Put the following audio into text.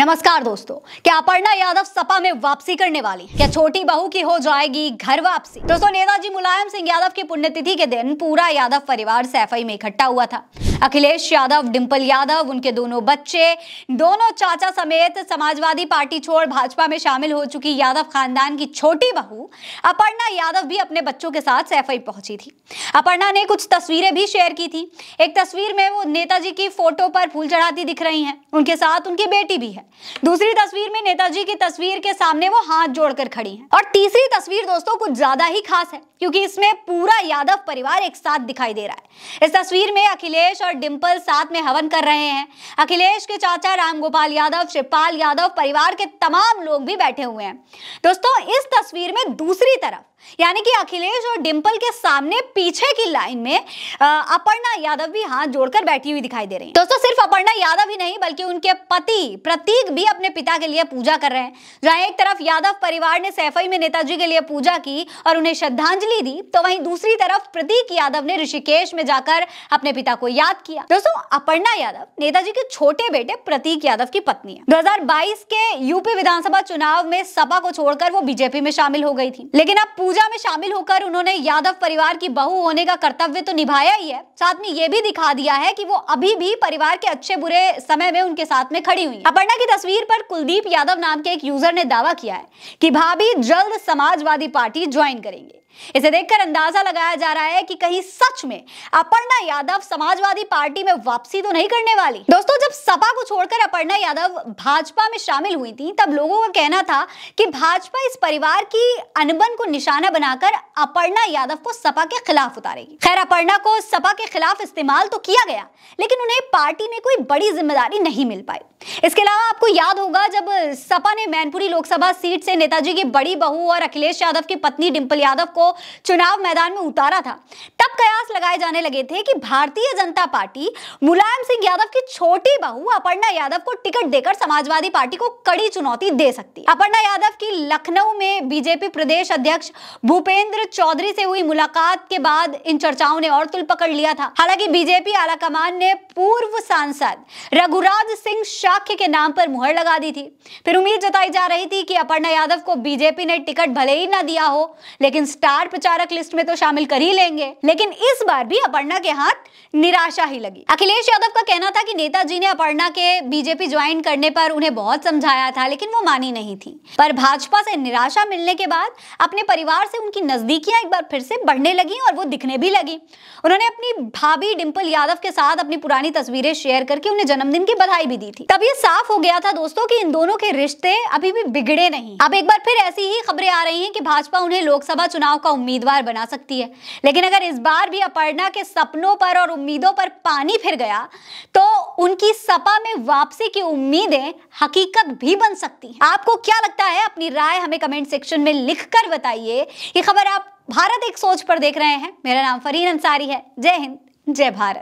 नमस्कार दोस्तों क्या अपर्णा यादव सपा में वापसी करने वाली क्या छोटी बहू की हो जाएगी घर वापसी दोस्तों नेताजी मुलायम सिंह यादव की पुण्यतिथि के दिन पूरा यादव परिवार सैफई में इकट्ठा हुआ था अखिलेश यादव डिम्पल यादव उनके दोनों बच्चे दोनों चाचा समेत समाजवादी पार्टी छोड़ भाजपा में शामिल हो चुकी यादव खानदान की छोटी बहू अपर्णा यादव भी अपने बच्चों के साथ सैफई पहुंची थी अपर्णा ने कुछ तस्वीरें भी शेयर की थी एक तस्वीर में वो नेताजी की फोटो पर फूल चढ़ाती दिख रही है उनके साथ उनकी बेटी भी है दूसरी तस्वीर में नेताजी की तस्वीर के सामने वो हाथ जोड़कर खड़ी है और तीसरी तस्वीर दोस्तों कुछ ज्यादा ही खास है क्योंकि इसमें पूरा यादव परिवार एक साथ दिखाई दे रहा है इस तस्वीर में अखिलेश और और डिम्पल साथ में हवन कर रहे हैं अखिलेश के चाचा रामगोपाल यादव शिवपाल यादव परिवार के तमाम लोग भी बैठे हुए हैं दोस्तों इस तस्वीर में दूसरी तरफ यानी कि अखिलेश और डिम्पल के सामने पीछे की लाइन में अपर्णा यादव भी हाथ जोड़कर बैठी हुई दिखाई दे रही है दोस्तों सिर्फ अपर्णा यादव ही बल्कि उनके पति प्रतीक भी अपने पिता के लिए पूजा कर रहे हैं जहां एक तरफ यादव परिवार ने सैफई में नेताजी के लिए पूजा की और उन्हें श्रद्धांजलि दी तो वहीं दूसरी तरफ प्रतीक यादव ने ऋषिकेश में जाकर अपने पिता को याद किया दोस्तों अपर्णा यादव नेताजी के छोटे बेटे प्रतीक यादव की पत्नी है दो के यूपी विधानसभा चुनाव में सपा को छोड़कर वो बीजेपी में शामिल हो गई थी लेकिन अब पूजा में शामिल होकर उन्होंने यादव परिवार की बहू होने का कर्तव्य तो निभाया ही है साथ में ये भी दिखा दिया है कि वो अभी भी परिवार के अच्छे बुरे समय में में उनके साथ में खड़ी हुई अपर्णा की तस्वीर पर कुलदीप यादव नाम के एक यूजर ने दावा किया है कि भाभी जल्द समाजवादी पार्टी ज्वाइन करेंगे इसे देखकर अंदाजा लगाया जा रहा है कि कहीं सच में अपर्णा यादव समाजवादी पार्टी में वापसी तो नहीं करने वाली दोस्तों जब सपा को छोड़कर अपर्णा यादव भाजपा में शामिल हुई थी तब लोगों का कहना था कि भाजपा इस परिवार की अनबन को निशाना बनाकर अपर्णा यादव को सपा के खिलाफ उतारेगी खैर अपर्णा को सपा के खिलाफ इस्तेमाल तो किया गया लेकिन उन्हें पार्टी में कोई बड़ी जिम्मेदारी नहीं मिल पाई इसके अलावा आपको याद होगा जब सपा ने मैनपुरी लोकसभा सीट से नेताजी की बड़ी बहू और अखिलेश यादव की पत्नी डिम्पल यादव को को चुनाव मैदान में उतारा था तब कयास लगाए जाने लगे थे कि भारतीय जनता पार्टी मुलायम सिंह यादव की छोटी बहू अपर्णा यादव को टिकट देकर समाजवादी पार्टी को कड़ी चुनौती दे सकती अपर्णा यादव की लखनऊ में बीजेपी प्रदेश अध्यक्ष भूपेंद्र चौधरी से हुई मुलाकात के बाद इन चर्चाओं ने और तुल पकड़ लिया था हालांकि बीजेपी आलाकमान ने पूर्व सांसद रघुराज सिंह शाख्य के नाम पर मुहर लगा दी थी फिर उम्मीद जताई जा रही थी कि अपर्णा यादव को बीजेपी ने टिकट भले ही ना दिया हो लेकिन स्टार स्टार प्रचारक लिस्ट में तो शामिल कर ही लेंगे लेकिन इस बार भी अपर्णा के हाथ निराशा ही लगी अखिलेश यादव का कहना था कि नेताजी ने अपर्णा के बीजेपी ज्वाइन करने पर उन्हें बहुत समझाया था लेकिन वो मानी नहीं थी पर भाजपा से निराशा मिलने के बाद अपने परिवार से उनकी नजदीकियां एक बार फिर से बढ़ने लगी और वो दिखने भी लगी उन्होंने अपनी भाभी डिम्पल यादव के साथ अपनी पुरानी तस्वीरें शेयर करके उन्हें जन्मदिन की बधाई भी दी थी तब ये साफ हो गया था दोस्तों की इन दोनों के रिश्ते अभी भी बिगड़े नहीं अब एक बार फिर ऐसी ही खबरें आ रही है की भाजपा उन्हें लोकसभा चुनाव का उम्मीदवार बना सकती है लेकिन अगर इस बार भी अपर्णा के सपनों पर और उम्मीदों पर पानी फिर गया तो उनकी सपा में वापसी की उम्मीदें हकीकत भी बन सकती हैं आपको क्या लगता है अपनी राय हमें कमेंट सेक्शन में लिख कर बताइए ये खबर आप भारत एक सोच पर देख रहे हैं मेरा नाम फरीन अंसारी है जय हिंद जय भारत